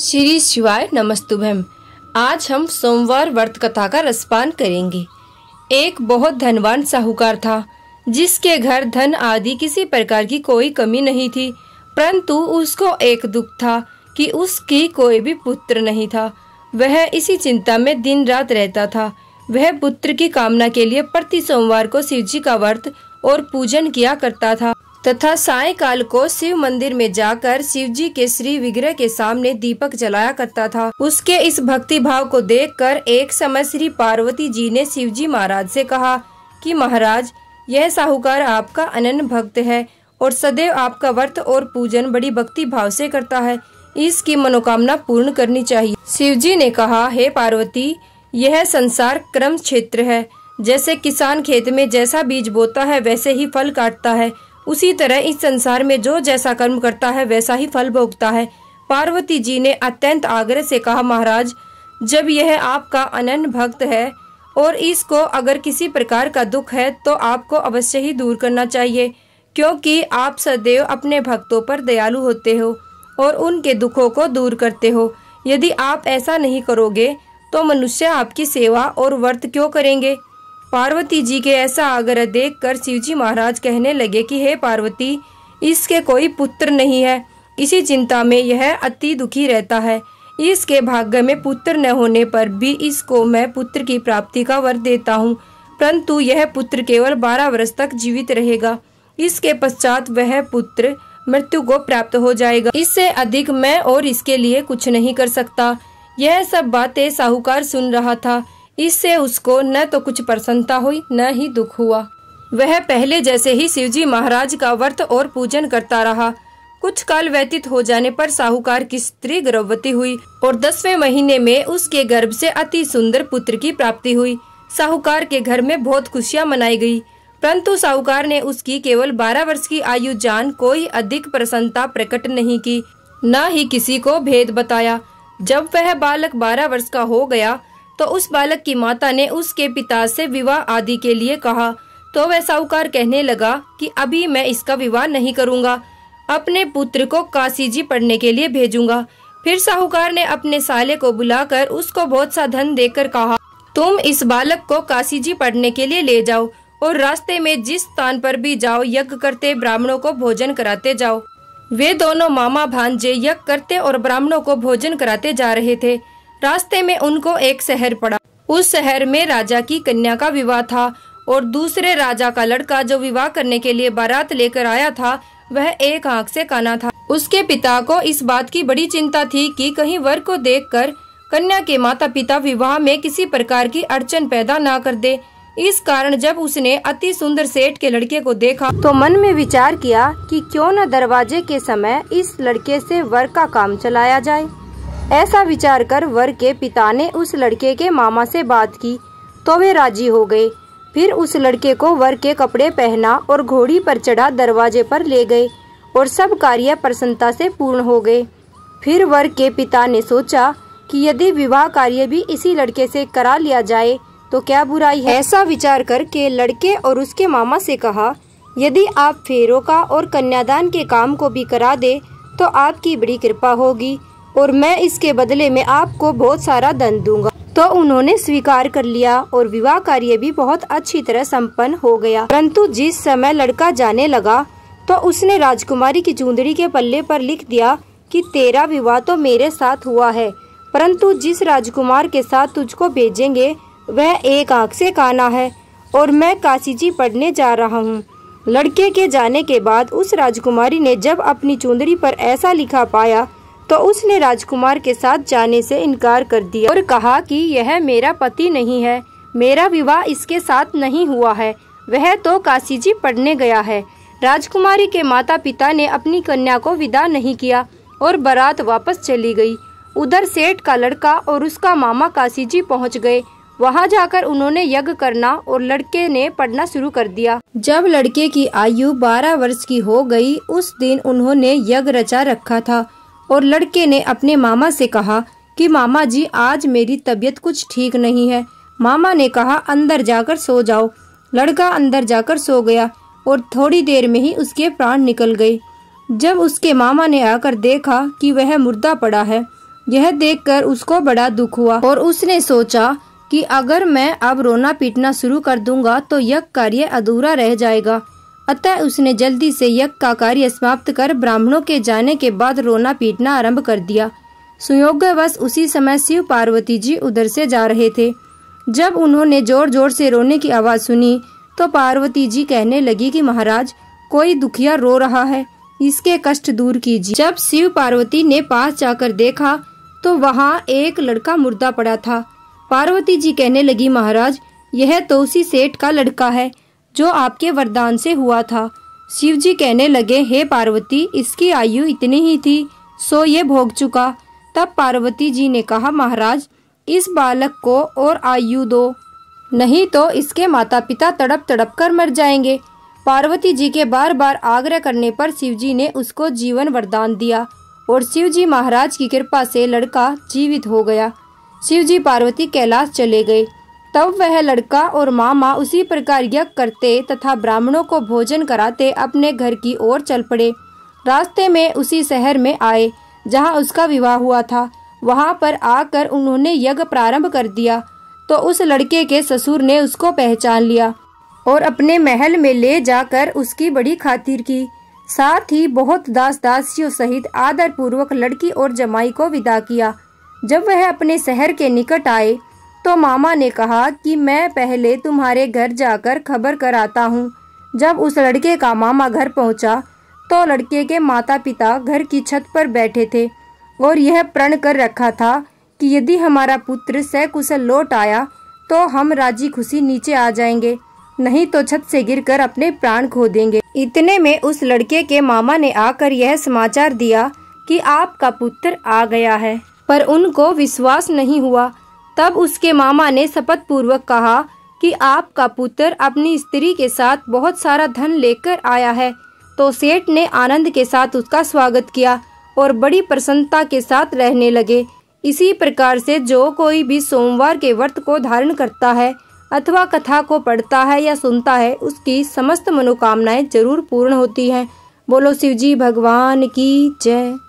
श्री शिवाय नमस्तुभम आज हम सोमवार व्रत कथा का रसपान करेंगे एक बहुत धनवान साहूकार था जिसके घर धन आदि किसी प्रकार की कोई कमी नहीं थी परंतु उसको एक दुख था कि उसकी कोई भी पुत्र नहीं था वह इसी चिंता में दिन रात रहता था वह पुत्र की कामना के लिए प्रति सोमवार को शिवजी का व्रत और पूजन किया करता था तथा सायकाल को शिव मंदिर में जाकर शिव जी के श्री विग्रह के सामने दीपक जलाया करता था उसके इस भक्ति भाव को देखकर एक समय श्री पार्वती जी ने शिव जी महाराज से कहा कि महाराज यह साहूकार आपका अनन्य भक्त है और सदैव आपका व्रत और पूजन बड़ी भक्ति भाव से करता है इसकी मनोकामना पूर्ण करनी चाहिए शिव जी ने कहा हे पार्वती यह संसार क्रम क्षेत्र है जैसे किसान खेत में जैसा बीज बोता है वैसे ही फल काटता है उसी तरह इस संसार में जो जैसा कर्म करता है वैसा ही फल भोगता है पार्वती जी ने अत्यंत आग्रह से कहा महाराज जब यह आपका अनन भक्त है और इसको अगर किसी प्रकार का दुख है तो आपको अवश्य ही दूर करना चाहिए क्योंकि आप सदैव अपने भक्तों पर दयालु होते हो और उनके दुखों को दूर करते हो यदि आप ऐसा नहीं करोगे तो मनुष्य आपकी सेवा और व्रत क्यों करेंगे पार्वती जी के ऐसा आग्रह देखकर शिवजी महाराज कहने लगे कि हे पार्वती इसके कोई पुत्र नहीं है इसी चिंता में यह अति दुखी रहता है इसके भाग्य में पुत्र न होने पर भी इसको मैं पुत्र की प्राप्ति का वर देता हूँ परंतु यह पुत्र केवल बारह वर्ष तक जीवित रहेगा इसके पश्चात वह पुत्र मृत्यु को प्राप्त हो जाएगा इससे अधिक मैं और इसके लिए कुछ नहीं कर सकता यह सब बातें साहूकार सुन रहा था इससे उसको न तो कुछ प्रसन्नता हुई न ही दुख हुआ वह पहले जैसे ही शिवजी महाराज का व्रत और पूजन करता रहा कुछ काल व्यतीत हो जाने पर साहूकार की स्त्री गर्भवती हुई और दसवें महीने में उसके गर्भ से अति सुंदर पुत्र की प्राप्ति हुई साहूकार के घर में बहुत खुशियाँ मनाई गयी परंतु साहूकार ने उसकी केवल बारह वर्ष की आयु जान कोई अधिक प्रसन्नता प्रकट नहीं की न ही किसी को भेद बताया जब वह बालक बारह वर्ष का हो गया तो उस बालक की माता ने उसके पिता से विवाह आदि के लिए कहा तो वह साहूकार कहने लगा कि अभी मैं इसका विवाह नहीं करूँगा अपने पुत्र को काशी जी पढ़ने के लिए भेजूंगा फिर साहूकार ने अपने साले को बुलाकर उसको बहुत सा धन देकर कहा तुम इस बालक को काशी जी पढ़ने के लिए ले जाओ और रास्ते में जिस स्थान पर भी जाओ यज्ञ करते ब्राह्मणों को भोजन कराते जाओ वे दोनों मामा भांजे यज्ञ करते और ब्राह्मणों को भोजन कराते जा रहे थे रास्ते में उनको एक शहर पड़ा उस शहर में राजा की कन्या का विवाह था और दूसरे राजा का लड़का जो विवाह करने के लिए बारात लेकर आया था वह एक आंख से काना था उसके पिता को इस बात की बड़ी चिंता थी कि कहीं वर को देखकर कन्या के माता पिता विवाह में किसी प्रकार की अड़चन पैदा न कर दे इस कारण जब उसने अति सुंदर सेठ के लड़के को देखा तो मन में विचार किया कि क्यों न दरवाजे के समय इस लड़के से वर का काम चलाया जाए ऐसा विचार कर वर के पिता ने उस लड़के के मामा से बात की तो वे राजी हो गए फिर उस लड़के को वर के कपड़े पहना और घोड़ी पर चढ़ा दरवाजे पर ले गए और सब कार्य प्रसन्नता से पूर्ण हो गए फिर वर के पिता ने सोचा कि यदि विवाह कार्य भी इसी लड़के से करा लिया जाए तो क्या बुराई है ऐसा विचार करके लड़के और उसके मामा से कहा यदि आप फेरों का और कन्यादान के काम को भी करा दे तो आपकी बड़ी कृपा होगी और मैं इसके बदले में आपको बहुत सारा धन दूंगा तो उन्होंने स्वीकार कर लिया और विवाह कार्य भी बहुत अच्छी तरह संपन्न हो गया परंतु जिस समय लड़का जाने लगा तो उसने राजकुमारी की चूंदड़ी के पल्ले पर लिख दिया कि तेरा विवाह तो मेरे साथ हुआ है परंतु जिस राजकुमार के साथ तुझको भेजेंगे वह एक आँख से काना है और मैं काशी जी पढ़ने जा रहा हूँ लड़के के जाने के बाद उस राजकुमारी ने जब अपनी चूंदड़ी पर ऐसा लिखा पाया तो उसने राजकुमार के साथ जाने से इनकार कर दिया और कहा कि यह मेरा पति नहीं है मेरा विवाह इसके साथ नहीं हुआ है वह तो काशी जी पढ़ने गया है राजकुमारी के माता पिता ने अपनी कन्या को विदा नहीं किया और बारात वापस चली गई उधर सेठ का लड़का और उसका मामा काशी जी पहुँच गए वहाँ जाकर उन्होंने यज्ञ करना और लड़के ने पढ़ना शुरू कर दिया जब लड़के की आयु 12 वर्ष की हो गई उस दिन उन्होंने यज्ञ रचा रखा था और लड़के ने अपने मामा से कहा कि मामा जी आज मेरी तबीयत कुछ ठीक नहीं है मामा ने कहा अंदर जाकर सो जाओ लड़का अंदर जाकर सो गया और थोड़ी देर में ही उसके प्राण निकल गए जब उसके मामा ने आकर देखा कि वह मुर्दा पड़ा है यह देखकर उसको बड़ा दुख हुआ और उसने सोचा कि अगर मैं अब रोना पीटना शुरू कर दूंगा तो यह कार्य अधूरा रह जाएगा अतः उसने जल्दी से यज्ञ का कार्य समाप्त कर ब्राह्मणों के जाने के बाद रोना पीटना आरंभ कर दिया सुयोग्यवश उसी समय शिव पार्वती जी उधर से जा रहे थे जब उन्होंने जोर जोर से रोने की आवाज़ सुनी तो पार्वती जी कहने लगी कि महाराज कोई दुखिया रो रहा है इसके कष्ट दूर कीजिए जब शिव पार्वती ने पास जाकर देखा तो वहाँ एक लड़का मुर्दा पड़ा था पार्वती जी कहने लगी महाराज यह तो उसी सेठ का लड़का है जो आपके वरदान से हुआ था शिव जी कहने लगे हे पार्वती इसकी आयु इतनी ही थी सो ये भोग चुका तब पार्वती जी ने कहा महाराज इस बालक को और आयु दो नहीं तो इसके माता पिता तड़प तड़प कर मर जाएंगे पार्वती जी के बार बार आग्रह करने पर शिव जी ने उसको जीवन वरदान दिया और शिव जी महाराज की कृपा से लड़का जीवित हो गया शिव जी पार्वती कैलाश चले गए तब वह लड़का और मामा उसी प्रकार यज्ञ करते तथा ब्राह्मणों को भोजन कराते अपने घर की ओर चल पड़े रास्ते में उसी शहर में आए जहाँ उसका विवाह हुआ था वहाँ पर आकर उन्होंने यज्ञ प्रारंभ कर दिया तो उस लड़के के ससुर ने उसको पहचान लिया और अपने महल में ले जाकर उसकी बड़ी खातिर की साथ ही बहुत दास दासियों सहित आदर पूर्वक लड़की और जमाई को विदा किया जब वह अपने शहर के निकट आए तो मामा ने कहा कि मैं पहले तुम्हारे घर जाकर खबर कराता हूँ जब उस लड़के का मामा घर पहुँचा तो लड़के के माता पिता घर की छत पर बैठे थे और यह प्रण कर रखा था कि यदि हमारा पुत्र सकुशल लौट आया तो हम राजी खुशी नीचे आ जाएंगे नहीं तो छत से गिरकर अपने प्राण खो देंगे इतने में उस लड़के के मामा ने आकर यह समाचार दिया कि आपका पुत्र आ गया है पर उनको विश्वास नहीं हुआ तब उसके मामा ने शपथ पूर्वक कहा कि आपका पुत्र अपनी स्त्री के साथ बहुत सारा धन लेकर आया है तो सेठ ने आनंद के साथ उसका स्वागत किया और बड़ी प्रसन्नता के साथ रहने लगे इसी प्रकार से जो कोई भी सोमवार के व्रत को धारण करता है अथवा कथा को पढ़ता है या सुनता है उसकी समस्त मनोकामनाएं जरूर पूर्ण होती हैं बोलो शिवजी भगवान की जय